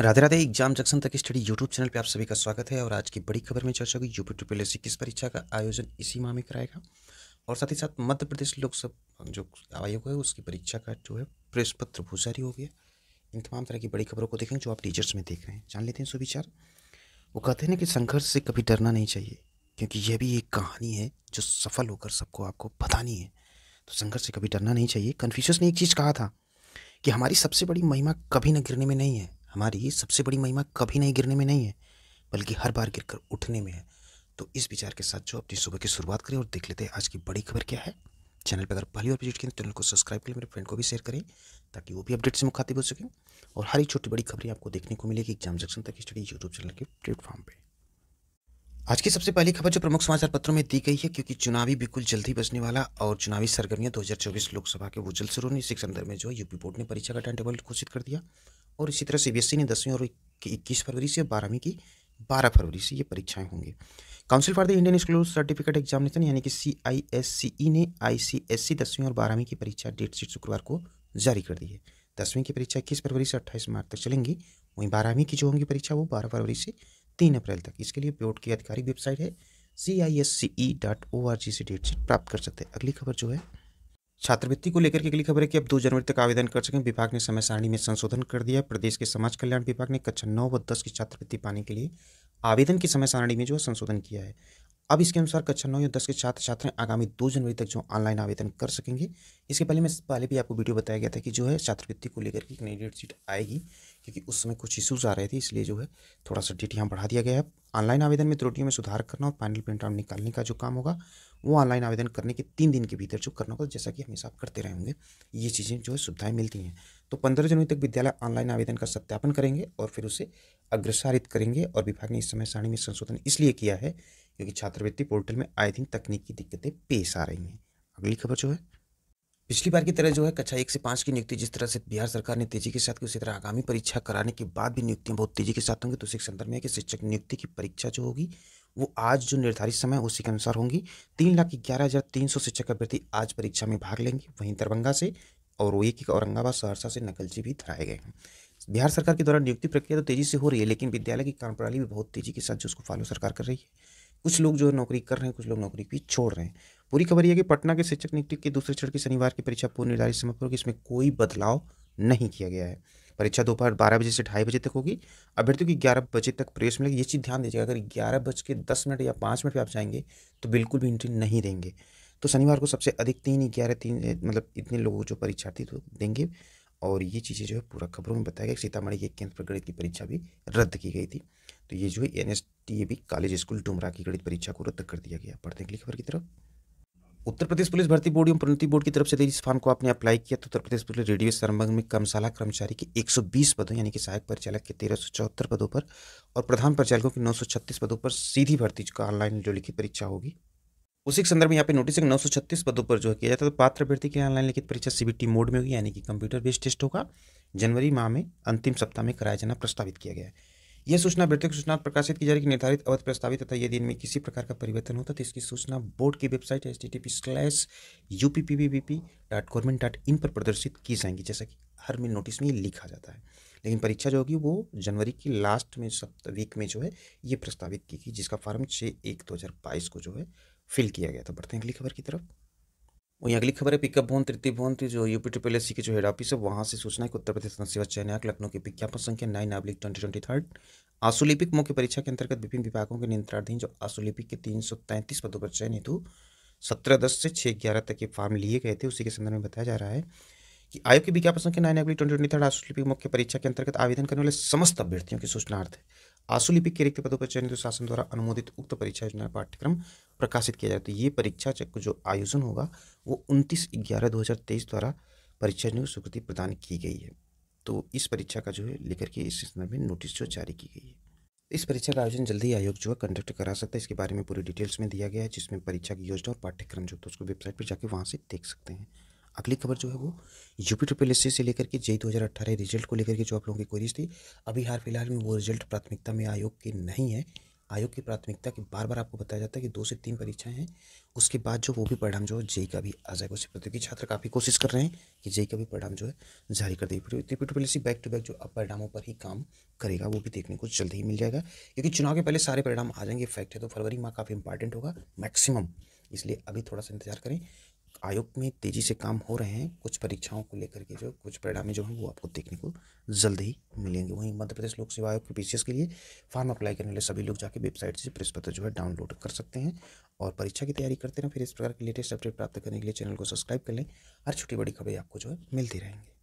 Radhe Radhe exam junction तक study YouTube channel पे आप सभी का स्वागत है और आज की बड़ी खबर में चर्चा होगी यूपी टू पी किस परीक्षा का आयोजन इसी माह में कराएगा और साथ ही साथ मध्य प्रदेश लोकसभा जो आयोग है उसकी परीक्षा का जो है प्रेस पत्र वो जारी हो गया इन तमाम तरह की बड़ी खबरों को देखेंगे जो आप टीचर्स में देख रहे हैं जान लेते हैं सुविचार वो कहते हैं कि संघर्ष से कभी डरना नहीं चाहिए क्योंकि यह भी एक कहानी है जो सफल होकर सबको आपको बतानी है तो संघर्ष से कभी डरना नहीं चाहिए कन्फ्यूशस ने एक चीज़ कहा था कि हमारी सबसे बड़ी महिमा कभी न गिरने में नहीं है हमारी सबसे बड़ी महिमा कभी नहीं गिरने में नहीं है बल्कि हर बार गिरकर उठने में है तो इस विचार के साथ जो अपनी सुबह की शुरुआत करें और देख लेते हैं आज की बड़ी खबर क्या है चैनल पर अगर पहली बार विजिट करें तो चैनल को सब्सक्राइब करें मेरे फ्रेंड को भी शेयर करें ताकि वो भी अपडेट से मुखातिब हो सकें और हर एक छोटी बड़ी खबरें आपको देखने को मिलेगी एग्जाम जंक्शन तक स्टडी यूट्यूब चैनल के प्लेटफॉर्म पर आज की सबसे पहली खबर जो प्रमुख समाचार पत्रों में दी गई है क्योंकि चुनावी बिल्कुल जल्द ही बचने वाला और चुनावी सरगर्मियां 2024 लोकसभा के वो जल्द शुरू होने इसी संदर्भ में जो यूपी बोर्ड ने परीक्षा का टाइम टेबल घोषित कर दिया और इसी तरह सी ने दसवीं और इक्कीस फरवरी से बारहवीं की बारह फरवरी से ये परीक्षाएं होंगी council for the Indian school certificate examination यानी कि सी आई एस सी ई ने आई सी एस सी दसवीं और बारहवीं की परीक्षा डेट शीट शुक्रवार को जारी कर दी है दसवीं की परीक्षा इक्कीस फरवरी से अट्ठाईस मार्च तक चलेंगी वहीं बारहवीं की जो होंगी परीक्षा वो बारह फरवरी से तीन अप्रैल तक इसके लिए बोर्ड की आधिकारिक वेबसाइट है C I S C E dot O R G से डेट शीट प्राप्त कर सकते हैं अगली खबर जो है छात्रवृत्ति को लेकर के अगली खबर है कि अब दो जनवरी तक आवेदन कर सकें विभाग ने समय सारणी में संशोधन कर दिया है प्रदेश के समाज कल्याण विभाग ने कक्षा नौ व दस की छात्रवृत्ति पाने के लिए आवेदन की समय सारणी में जो संशोधन किया है अब इसके अनुसार कक्षा नौ या दस के छात्र छात्राएं आगामी दो जनवरी तक जो ऑनलाइन आवेदन कर सकेंगे इसके पहले मैं पहले भी आपको वीडियो बताया गया था कि जो है छात्रवृत्ति को लेकर के नई डेट शीट आएगी क्योंकि उस समय कुछ इशूज़ आ रहे थे इसलिए जो है थोड़ा सा डेट यहाँ बढ़ा दिया गया है ऑनलाइन आवेदन में त्रुटियों में सुधार करना और फाइनल प्रिंट आउट निकालने का जो काम होगा वो ऑनलाइन आवेदन करने के तीन दिन के भीतर जो करना होगा जैसा कि हमेशा आप करते रहेंगे ये चीज़ें जो है सुविधाएँ मिलती हैं तो पंद्रह जनवरी तक विद्यालय ऑनलाइन आवेदन का सत्यापन करेंगे और फिर उसे अग्रसारित करेंगे और विभाग ने इस समय सारणी में संशोधन इसलिए किया है क्योंकि छात्रवृत्ति पोर्टल में आए दिन तकनीकी दिक्कतें पेश आ रही हैं अगली खबर जो है पिछली बार की तरह जो है कक्षा एक से पाँच की नियुक्ति जिस तरह से बिहार सरकार ने तेजी के साथ की उसी तरह आगामी परीक्षा कराने के बाद भी नियुक्तियाँ बहुत तेजी के साथ होंगी तो उसी संदर्भ में कि शिक्षक नियुक्ति की परीक्षा जो होगी वो आज जो निर्धारित समय है उसी के अनुसार होंगी तीन लाख ग्यारह हज़ार तीन सौ शिक्षक अभ्यर्थी आज परीक्षा में भाग लेंगे वहीं दरभंगा से और वही की औरंगाबाद सहरसा से नकलची भी धराए गए हैं बिहार सरकार के द्वारा नियुक्ति प्रक्रिया तो तेजी से हो रही है लेकिन विद्यालय की प्रणाली भी बहुत तेजी के साथ जो उसको फॉलो सरकार कर रही है कुछ लोग जो है नौकरी कर रहे हैं कुछ लोग नौकरी भी छोड़ रहे हैं पूरी खबर यह कि पटना के शिक्षक नियुक्ति के दूसरे चरण की शनिवार की परीक्षा पूर्व निर्धारित समय पर होगी इसमें कोई बदलाव नहीं किया गया है परीक्षा दोपहर बारह बजे से ढाई बजे तक होगी अभ्यर्थियों की ग्यारह बजे तक प्रेस मिलेगी ये चीज़ ध्यान दीजिएगा अगर ग्यारह बज के दस मिनट या पाँच मिनट पर आप जाएंगे तो बिल्कुल भी एंट्री नहीं देंगे तो शनिवार को सबसे अधिक तीन ग्यारह तीन मतलब इतने लोग जो परीक्षार्थी तो देंगे और ये चीज़ें जो है पूरा खबरों में बताया गया सीतामढ़ी के केंद्र पर गणित की परीक्षा भी रद्द की गई थी तो ये जो है N S T A B college school Dumra की गणित परीक्षा को रद्द कर दिया गया पढ़ते के लिए खबर की तरफ उत्तर प्रदेश पुलिस भर्ती बोर्ड एवं प्रोन्नति बोर्ड की तरफ से इस फॉर्म को आपने अप्लाई किया तो उत्तर प्रदेश पुलिस रेडियो संबंध में कमशाला कर्मचारी के 120 पदों यानी कि सहायक परिचालक के तेरह पदों पर और प्रधान परिचालकों के 936 पदों पर सीधी भर्ती का ऑनलाइन जो लिखित परीक्षा होगी उसी के संदर्भ में यहाँ पे नोटिस नौ सौ छत्तीस पदों पर जो किया जाता है तो पात्र अभ्यर्थी के ऑनलाइन लिखित परीक्षा सीबीटी मोड में होगी यानी कि कंप्यूटर बेस्ड टेस्ट होगा जनवरी माह में अंतिम सप्ताह में कराया जाना प्रस्तावित किया गया है यह सूचना वृत्तिक सूचना प्रकाशित की जा रही निर्धारित अवध प्रस्तावित तथा यदि इनमें किसी प्रकार का परिवर्तन होता तो इसकी सूचना बोर्ड की website H T T P slash P B P dot government dot in पर प्रदर्शित की जाएंगी जैसा कि हर मिल नोटिस में ये लिखा जाता है लेकिन परीक्षा जो होगी वो जनवरी की लास्ट में सप्त वीक में जो है ये प्रस्तावित की गई जिसका फॉर्म छः एक दो हज़ार बाईस को जो है फिल किया गया था बढ़ते हैं अगली खबर की तरफ और वहीं अगली खबर है पिकअप भवन तृतीय भवन जो यूपी ट्रिपल एस के जो हेड ऑफिस है वहाँ से सूचना है कि उत्तर प्रदेश सेवा चयन आयोग लखनऊ की विज्ञापन संख्या nine oblique twenty twenty third आसुलिपिक मुख्य परीक्षा के अंतर्गत विभिन्न विभागों के नियंत्रणाधीन जो आसुलिपिक के तीन सौ तैंतीस पदों पर चयन हेतु सत्रह दस से छः ग्यारह तक के फॉर्म लिए गए थे उसी के संदर्भ में बताया जा रहा है कि आयोग की विज्ञापन संख्या नाइन अगली ट्वेंटी ट्वेंटी थर्ड आसुलिपिक मुख्य परीक्षा के अंतर्गत आवेदन करने वाले समस्त अभ्यर्थियों की सूचनार्थ आशुलिपिक के रिक्त पदों पर चयनित शासन द्वारा अनुमोदित उक्त परीक्षा योजना पाठ्यक्रम प्रकाशित किया जाए तो ये परीक्षा चक्र जो आयोजन होगा वो उनतीस ग्यारह दो हज़ार तेईस द्वारा परीक्षा जो स्वीकृति प्रदान की गई है तो इस परीक्षा का जो है लेकर के इस संदर्भ में नोटिस जो जारी की गई है इस परीक्षा का आयोजन जल्दी आयोग जो है कंडक्ट करा सकता है इसके बारे में पूरी डिटेल्स में दिया गया है जिसमें परीक्षा की योजना और पाठ्यक्रम जो तो उसको वेबसाइट पर जाकर वहाँ से देख सकते हैं अगली खबर जो है वो यूपी ट्रिपल एस से लेकर के हज़ार 2018 रिजल्ट को लेकर के जो आप लोगों की क्वेरीज थी अभी हाल फिलहाल में वो रिजल्ट प्राथमिकता में आयोग की नहीं है आयोग की प्राथमिकता के बार बार आपको बताया जाता है कि दो से तीन परीक्षाएं हैं उसके बाद जो वो भी परिणाम जो है जेई का भी आ जाएगा उससे प्रतियोगी छात्र काफ़ी कोशिश कर रहे हैं कि जेई का भी परिणाम जो है जारी कर दे त्रिपुट एस बैक टू बैक जो अब परिणामों पर ही काम करेगा वो भी देखने को जल्द ही मिल जाएगा क्योंकि चुनाव के पहले सारे परिणाम आ जाएंगे फैक्ट है तो फरवरी माह काफ़ी इंपॉर्टेंट होगा मैक्सिमम इसलिए अभी थोड़ा सा इंतजार करें आयोग में तेज़ी से काम हो रहे हैं कुछ परीक्षाओं को लेकर के जो कुछ परिणाम जो हैं वो आपको देखने को जल्द ही मिलेंगे वहीं मध्य प्रदेश लोक सेवा आयोग के पी के लिए फॉर्म अप्लाई करने वाले सभी लोग जाके वेबसाइट से प्रेस पत्र जो है डाउनलोड कर सकते हैं और परीक्षा की तैयारी करते रहें फिर इस प्रकार के लेटेस्ट अपडेट प्राप्त करने के लिए चैनल को सब्सक्राइब कर लें हर छोटी बड़ी खबरें आपको जो है मिलती रहेंगी